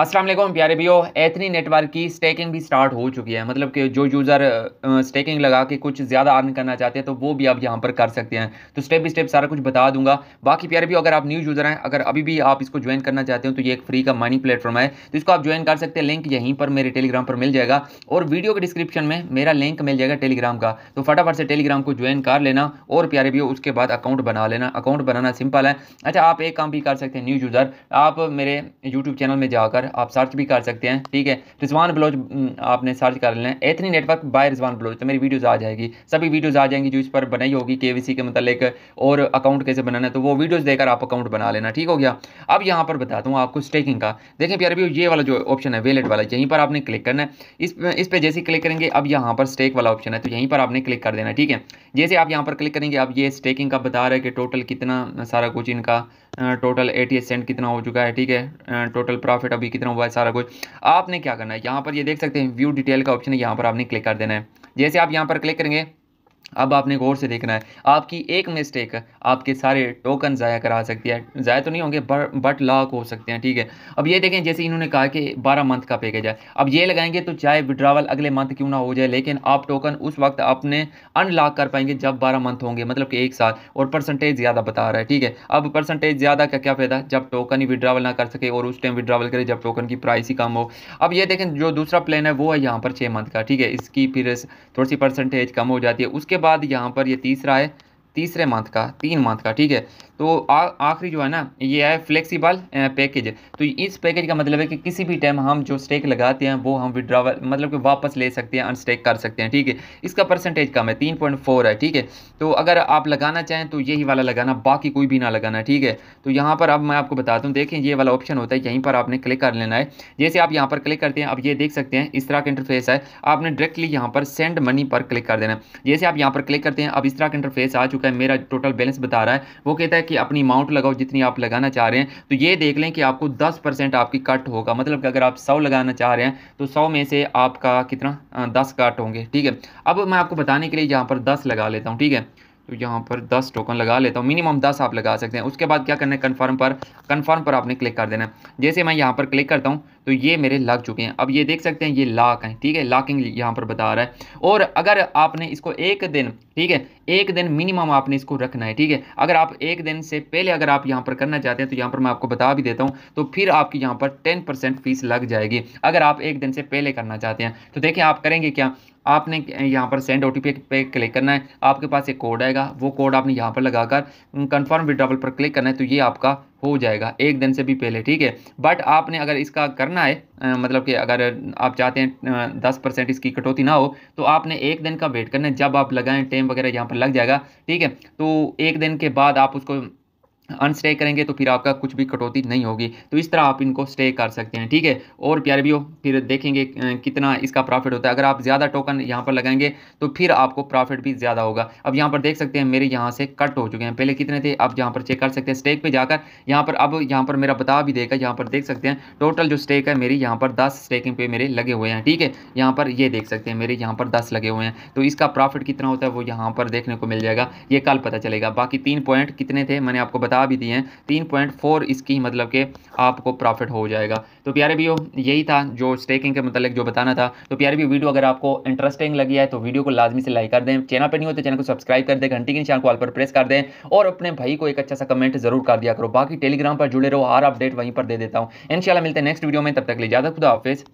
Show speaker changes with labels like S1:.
S1: असलम प्यारे भीओ Athene network की स्टेकिंग भी स्टार्ट हो चुकी है मतलब कि जो यूज़र स्टेकिंग लगा के कुछ ज़्यादा अर्न करना चाहते हैं तो वो भी आप यहाँ पर कर सकते हैं तो स्टेप बाई स्टेप सारा कुछ बता दूंगा बाकी प्यारे भीओ अगर आप न्यू यूज़र हैं अगर अभी भी आप इसको ज्वाइन करना चाहते हो तो ये एक फ्री का मनी प्लेटफॉर्म है तो इसको आप ज्वाइन कर सकते हैं लिंक यहीं पर मेरे टेलीग्राम पर मिल जाएगा और वीडियो के डिस्क्रिप्शन में मेरा लिंक मिल जाएगा टेलीग्राम का तो फटाफट से टेलीग्राम को ज्वाइन कर लेना और प्यारे भीओ उसके बाद अकाउंट बना लेना अकाउंट बनाना सिंपल है अच्छा आप एक काम भी कर सकते हैं न्यू यूज़र आप मेरे यूट्यूब चैनल में जाकर आप सर्च भी कर सकते हैं ठीक है रिजवान बलोच आपने सर्च कर लेना है Athene network by Rizwan Baloch तो मेरी वीडियोज़ आ जाएगी सभी वीडियोज़ आ जाएंगी जो इस पर बनाई होगी के के मतलब और अकाउंट कैसे बनाना है तो वो वीडियोज़ देकर आप अकाउंट बना लेना ठीक हो गया अब यहाँ पर बताता हूँ आपको स्टेकिंग का देखें प्यार भी ये वाला जो ऑप्शन है वेलेट वाला यहीं पर आपने क्लिक करना है इस इस पर जैसे क्लिक करेंगे अब यहाँ पर स्टेक वाला ऑप्शन है तो यहीं पर आपने क्लिक कर देना ठीक है जैसे आप यहाँ पर क्लिक करेंगे अब ये स्टेकिंग का बता रहे कि टोटल कितना सारा कुछ इनका टोटल एटी सेंट कितना हो चुका है ठीक है टोटल प्रॉफिट अब अभी कितना हुआ है सारा कुछ आपने क्या करना है यहाँ पर ये देख सकते हैं व्यू डिटेल का ऑप्शन है यहाँ पर आपने क्लिक कर देना है जैसे आप यहाँ पर क्लिक करेंगे अब आपने गौर से देखना है आपकी एक मिस्टेक आपके सारे टोकन ज़ाया करा सकती है ज़ाया तो नहीं होंगे बट लाख हो सकते हैं ठीक है अब ये देखें जैसे इन्होंने कहा कि 12 मंथ का पैकेज है अब ये लगाएंगे तो चाहे विड्रावल अगले मंथ क्यों ना हो जाए लेकिन आप टोकन उस वक्त अपने अनलॉक कर पाएंगे जब बारह मंथ होंगे मतलब कि एक साल और परसेंटेज ज़्यादा बता रहा है ठीक है अब परसेंटेज ज़्यादा का क्या फ़ायदा जब टोकन ही विड्रावल ना कर सके और उस टाइम विड्रावल करे जब टोकन की प्राइस ही कम हो अब ये देखें जो दूसरा प्लान है वो है यहाँ पर छः मंथ का ठीक है इसकी फिर थोड़ी सी परसेंटेज कम हो जाती है उसके उसके बाद यहाँ पर ये तीसरा है तीसरे मंथ का तीन मंथ का ठीक है तो आखिरी जो है ना ये है फ्लेक्सीबल पैकेज तो इस पैकेज का मतलब है कि किसी भी टाइम हम जो स्टेक लगाते हैं वो हम विड्रावल मतलब कि वापस ले सकते हैं अनस्टेक कर सकते हैं ठीक है इसका परसेंटेज कम है तीन पॉइंट फोर है ठीक है तो अगर आप लगाना चाहें तो यही वाला लगाना बाकी कोई भी ना लगाना ठीक है तो यहाँ पर अब मैं आपको बताता हूँ देखें ये वाला ऑप्शन होता है यहीं पर आपने क्लिक कर लेना है जैसे आप यहाँ पर क्लिक करते हैं आप ये देख सकते हैं इस तरह का इंटरफेस है आपने डायरेक्टली यहाँ पर सेंड मनी पर क्लिक कर देना जैसे आप यहाँ पर क्लिक करते हैं अब इस तरह का इंटरफेस आ चुका है होता है मेरा टोटल बैलेंस बता रहा है वो कहता है कि अपनी अमाउंट लगाओ जितनी आप लगाना चाह रहे हैं तो ये देख लें कि आपको दस परसेंट आपकी कट होगा मतलब कि अगर आप सौ लगाना चाह रहे हैं तो सौ में से आपका कितना दस कट होंगे ठीक है अब मैं आपको बताने के लिए यहाँ पर दस लगा लेता हूँ ठीक है तो यहाँ पर दस टोकन लगा लेता हूँ मिनिमम दस आप लगा सकते हैं उसके बाद क्या करना है कन्फर्म पर कन्फर्म पर आपने क्लिक कर देना है जैसे मैं यहाँ पर क्लिक करता हूँ तो ये मेरे लग चुके हैं अब ये देख सकते हैं ये लाख हैं ठीक है लाकिंग यहाँ पर बता रहा है और अगर आपने इसको एक दिन ठीक है एक दिन मिनिमम आपने इसको रखना है ठीक है अगर आप एक दिन से पहले अगर आप यहाँ पर करना चाहते हैं तो यहाँ पर मैं आपको बता भी देता हूँ तो फिर आपकी यहाँ पर टेन परसेंट फीस लग जाएगी अगर आप एक दिन से पहले करना चाहते हैं तो देखिए आप करेंगे क्या आपने यहाँ पर सेंड ओ टी पे क्लिक करना है आपके पास एक कोड आएगा वो कोड आपने यहाँ पर लगाकर कंफर्म विड्रॉवल पर क्लिक करना है तो ये आपका हो जाएगा एक दिन से भी पहले ठीक है बट आपने अगर इसका करना है मतलब कि अगर आप चाहते हैं दस परसेंट इसकी कटौती ना हो तो आपने एक दिन का वेट करना है जब आप लगाएं टाइम वगैरह यहाँ पर लग जाएगा ठीक है तो एक दिन के बाद आप उसको अनस्टे करेंगे तो फिर आपका कुछ भी कटौती नहीं होगी तो इस तरह आप इनको स्टे कर सकते हैं ठीक है और प्यारे भी हो फिर देखेंगे कितना इसका प्रॉफिट होता है अगर आप ज़्यादा टोकन यहाँ पर लगाएंगे तो फिर आपको प्रॉफिट भी ज़्यादा होगा अब यहाँ पर देख सकते हैं मेरे यहाँ से कट हो चुके हैं पहले कितने थे आप यहाँ पर चेक कर सकते हैं स्टेक पर जाकर यहाँ पर अब यहाँ पर मेरा बता भी देगा यहाँ पर देख सकते हैं टोटल जो स्टेक है मेरी यहाँ पर दस स्टेकिंग पे मेरे लगे हुए हैं ठीक है यहाँ पर ये देख सकते हैं मेरे यहाँ पर दस लगे हुए हैं तो इसका प्रॉफिट कितना होता है वो यहाँ पर देखने को मिल जाएगा ये कल पता चलेगा बाकी तीन पॉइंट कितने थे मैंने आपको बता बता भी दिए हैं तीन पॉइंट फोर इसकी मतलब के आपको प्रॉफिट हो जाएगा तो प्यारे भी यही था जो स्टेकिंग के मतलब जो बताना था तो प्यारे भी वीडियो अगर आपको इंटरेस्टिंग लगी है तो वीडियो को लाजमी से लाइक कर दें चैनल पर नहीं होते तो चैनल को सब्सक्राइब कर दें घंटी के निशान कॉल पर प्रेस कर दें और अपने भाई को एक अच्छा सा कमेंट जरूर कर दिया करो बाकी टेलीग्राम पर जुड़े रहो हर अपडेट वहीं पर दे देता हूँ इनशाला मिलते हैं नेक्स्ट वीडियो में तब तक ले जाता खुदा हाफिज़